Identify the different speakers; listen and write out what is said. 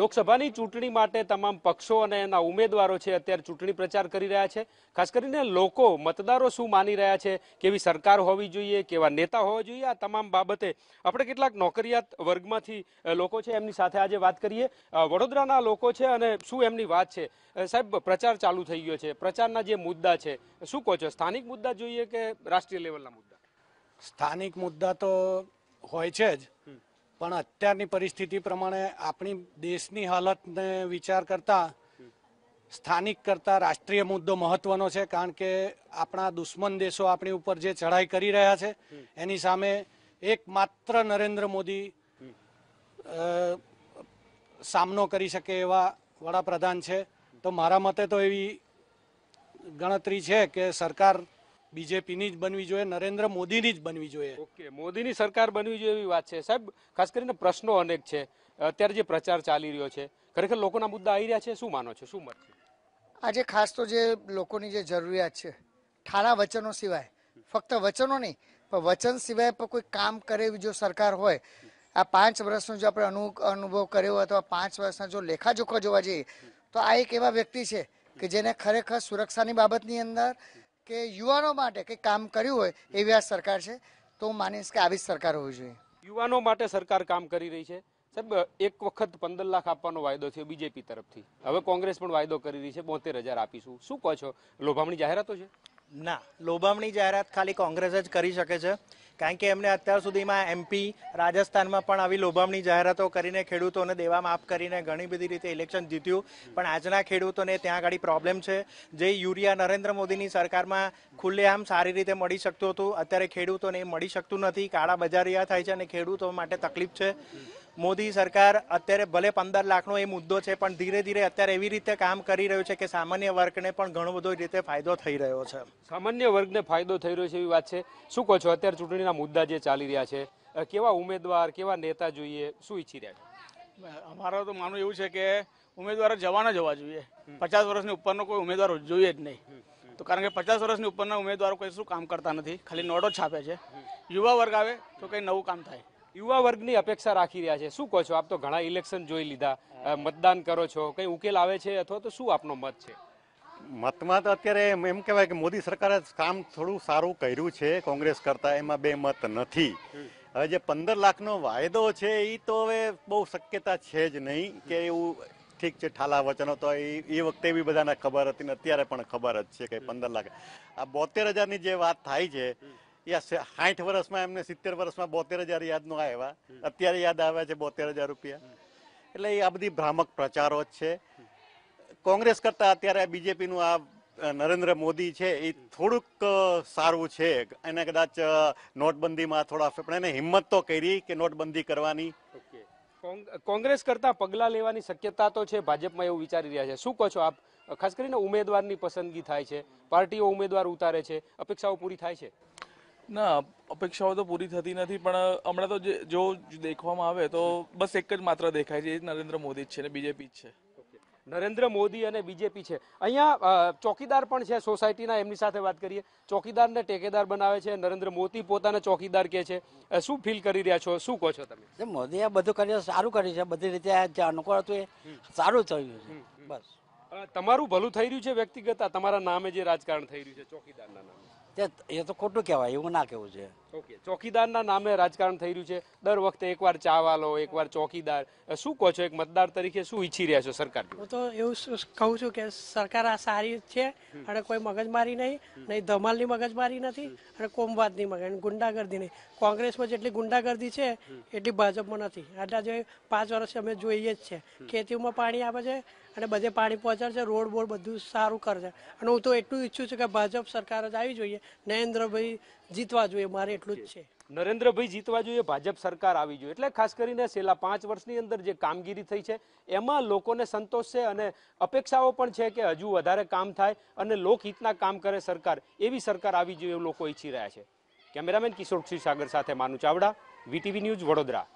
Speaker 1: લોકસભાની ચૂંટણી માટે તમામ પક્ષો અને એના ઉમેદવારો છે અત્યારે ચૂંટણી પ્રચાર કરી રહ્યા છે ખાસ કરીને લોકો મતદારો શું માની રહ્યા છે કેવી સરકાર હોવી જોઈએ કેવા નેતા હોવા જોઈએ આ તમામ બાબતે આપણે કેટલાક નોકરિયાત વર્ગમાંથી લોકો છે એમની સાથે આજે વાત કરીએ વડોદરાના લોકો છે અને શું એમની વાત છે સાહેબ પ્રચાર ચાલુ થઈ ગયો છે પ્રચારના જે મુદ્દા છે શું કહો છો સ્થાનિક મુદ્દા જોઈએ કે રાષ્ટ્રીય લેવલના મુદ્દા
Speaker 2: સ્થાનિક મુદ્દા તો હોય છે જ પણ અત્યારની પરિસ્થિતિ પ્રમાણે આપણી દેશની હાલતને વિચાર કરતાં સ્થાનિક કરતાં રાષ્ટ્રીય મુદ્દો મહત્વનો છે કારણ કે આપણા દુશ્મન દેશો આપણી ઉપર જે ચઢાઈ કરી રહ્યા છે એની સામે એકમાત્ર નરેન્દ્ર મોદી સામનો કરી શકે એવા વડાપ્રધાન છે તો મારા મતે તો એવી ગણતરી છે કે સરકાર બીજેપીની જ બનવી જોઈએ નરેન્દ્ર
Speaker 1: મોદીની જ બનવી જોઈએ ઓકે મોદીની સરકાર બનવી જોઈએ એવી વાત છે સાહેબ ખાસ કરીને પ્રશ્નો અનેક છે અત્યારે જે પ્રચાર ચાલી રહ્યો છે ખરેખર લોકોના મુદ્દા આવી રહ્યા છે શું માનો છો શું મત છે આજે ખાસ તો જે લોકોની જે જરૂરિયાત છે ઠારા વચનો સિવાય ફક્ત વચનો નહીં પણ વચન સિવાય પણ કોઈ કામ કરે જો સરકાર હોય આ પાંચ વર્ષનો જો આપણે અનુ અનુભવ કર્યો અથવા પાંચ વર્ષના જો લેખાજોખા જોવા જઈએ તો આ એક એવા વ્યક્તિ છે કે જેને ખરેખર સુરક્ષાની બાબતની અંદર કે યુવાનો માટે કંઈ કામ કર્યું હોય એવી આ સરકાર છે તો હું માનીશ કે આવી જ સરકાર હોવી જોઈએ યુવાનો માટે સરકાર કામ કરી રહી છે સાહેબ એક વખત પંદર લાખ આપવાનો વાયદો થયો બીજેપી તરફથી હવે કોંગ્રેસ પણ વાયદો કરી રહી છે બોતેર હજાર આપીશું શું કહો છો લોભામણી જાહેરાતો છે ના લોભામણી જાહેરાત ખાલી કોંગ્રેસ જ કરી શકે છે કારણ કે એમને અત્યાર સુધીમાં એમપી રાજસ્થાનમાં પણ આવી લોભામણી જાહેરાતો કરીને ખેડૂતોને દેવા માફ કરીને ઘણી બધી રીતે ઇલેક્શન જીત્યું પણ આજના ખેડૂતોને ત્યાં આગળ પ્રોબ્લેમ છે જે યુરિયા નરેન્દ્ર મોદીની સરકારમાં ખુલ્લેઆમ સારી રીતે મળી શકતું હતું અત્યારે ખેડૂતોને એ મળી શકતું નથી કાળા બજારિયા થાય છે અને ખેડૂતો માટે તકલીફ છે મોદી સરકાર અત્યારે ભલે પંદર લાખનો એ મુદ્દો છે પણ ધીરે ધીરે અત્યારે એવી રીતે કામ કરી રહ્યું છે કે સામાન્ય વર્ગને પણ ઘણો બધો રીતે ફાયદો થઈ રહ્યો છે સામાન્ય વર્ગને ફાયદો થઈ રહ્યો છે એવી વાત છે શું કહો છો અત્યારે ચૂંટણીના મુદ્દા જે ચાલી રહ્યા છે કેવા ઉમેદવાર કેવા નેતા જોઈએ શું ઈચ્છી રહ્યા અમારો તો માનવું એવું છે કે ઉમેદવારો જ હોવા જોઈએ પચાસ વર્ષની ઉપરનો કોઈ ઉમેદવાર જોઈએ જ નહીં તો કારણ કે પચાસ વર્ષની ઉપરના ઉમેદવારો કોઈ શું કામ કરતા નથી ખાલી નોડો છાપે છે યુવા વર્ગ આવે તો કંઈ નવું કામ થાય યુવા વર્ગની અપેક્ષા રાખી રહ્યા છે શું કહો છો આપ તો ઘણા ઇલેક્શન જોઈ લીધા મતદાન કરો છો કંઈ ઉકેલ આવે છે અથવા તો શું આપનો મત છે
Speaker 2: મતમાં તો અત્યારે એમ કહેવાય કે મોદી સરકારે કામ થોડું સારું કર્યું છે કોંગ્રેસ કરતાં એમાં બે મત નથી હવે જે પંદર લાખનો વાયદો છે એ તો હવે બહુ શક્યતા છે જ નહીં કે એવું ઠીક છે ઠાલા વચનો તો એ વખતે બી બધાને ખબર હતી ને અત્યારે પણ ખબર જ છે કે પંદર લાખ આ બોતેર હજારની જે વાત થાય છે સાઠ વર્ષમાં એમને સિત્તેર વર્ષમાં બોતેર હજાર યાદનો આવ્યા અત્યારે યાદ આવ્યા છે બોતેર હજાર રૂપિયા એટલે એ આ બધી ભ્રામક પ્રચારો જ છે કોંગ્રેસ કરતા અત્યારે બીજેપીનું આ નરેન્દ્ર મોદી છે એ થોડુંક સારું છે એને કદાચ નોટબંધીમાં થોડા પણ એને હિંમત તો કરી કે નોટબંધી કરવાની
Speaker 1: કોંગ્રેસ કરતાં પગલાં લેવાની શક્યતા તો છે ભાજપમાં એવું વિચારી રહ્યા છે શું કહો છો આપ ખાસ કરીને ઉમેદવારની પસંદગી થાય છે પાર્ટીઓ ઉમેદવાર ઉતારે છે અપેક્ષાઓ પૂરી થાય છે ના અપેક્ષાઓ તો પૂરી થતી નથી પણ હમણાં તો જો દેખવામાં આવે તો બસ એક જ માત્ર દેખાય છે એ નરેન્દ્ર મોદી જ છે ને બીજેપી જ છે નરેન્દ્ર મોદી અને બીજેપી છે અહીંયા ચોકીદાર પણ છે સોસાયટીના એમની સાથે વાત કરીએ ચોકીદારને ટેકેદાર બનાવે છે નરેન્દ્ર મોદી પોતાને ચોકીદાર કે છે શું ફીલ કરી રહ્યા છો શું કહો છો તમે મોદીએ બધું કર્યું સારું કર્યું છે બધી રીતે અનુકૂળ હતું એ સારું થયું છે બસ તમારું ભલું થઈ રહ્યું છે વ્યક્તિગત તમારા નામે જે રાજકારણ થઈ રહ્યું છે ચોકીદારના નામે તે એ તો ખોટું કહેવાય એવું ના કહેવું જોઈએ ચોકીદારના નામે રાજકારણ થઈ રહ્યું છે દર વખતે એકવાર ચાવાલો એકવાર ચોકીદાર શું કહો છો એક મતદાર તરીકે શું ઈચ્છી રહ્યા છો સરકાર હું તો એવું કહું છું કે સરકાર આ સારી છે અને કોઈ મગજમારી નહીં નહીં ધમાલની મગજમારી નથી અને કોમવાદની મગજ ગુંડાગર્દી નહીં કોંગ્રેસમાં જેટલી ગુંડાગર્દી છે
Speaker 2: એટલી
Speaker 1: ભાજપમાં નથી આટલા જે પાંચ વર્ષ અમે જોઈએ જ છે ખેતીઓમાં પાણી આવે છે અને બધે પાણી પહોંચાડે છે રોડ બોડ બધું સારું કરશે અને હું તો એટલું ઈચ્છું છું કે ભાજપ સરકાર જ આવી જોઈએ નરેન્દ્રભાઈ જીતવા જોઈએ મારે એટલું જ છે નરેન્દ્રભાઈ જીતવા જોઈએ ભાજપ સરકાર આવી જોઈએ એટલે ખાસ કરીને છેલ્લા પાંચ વર્ષની અંદર જે કામગીરી થઈ છે એમાં લોકોને સંતોષ છે અને અપેક્ષાઓ પણ છે કે હજુ વધારે કામ થાય અને લોકહિતના કામ કરે સરકાર એવી સરકાર આવી જોઈએ એવું લોકો ઈચ્છી રહ્યા છે કેમેરામેન કિશોર સાગર સાથે માનુ ચાવડા વીટીવી ન્યૂઝ વડોદરા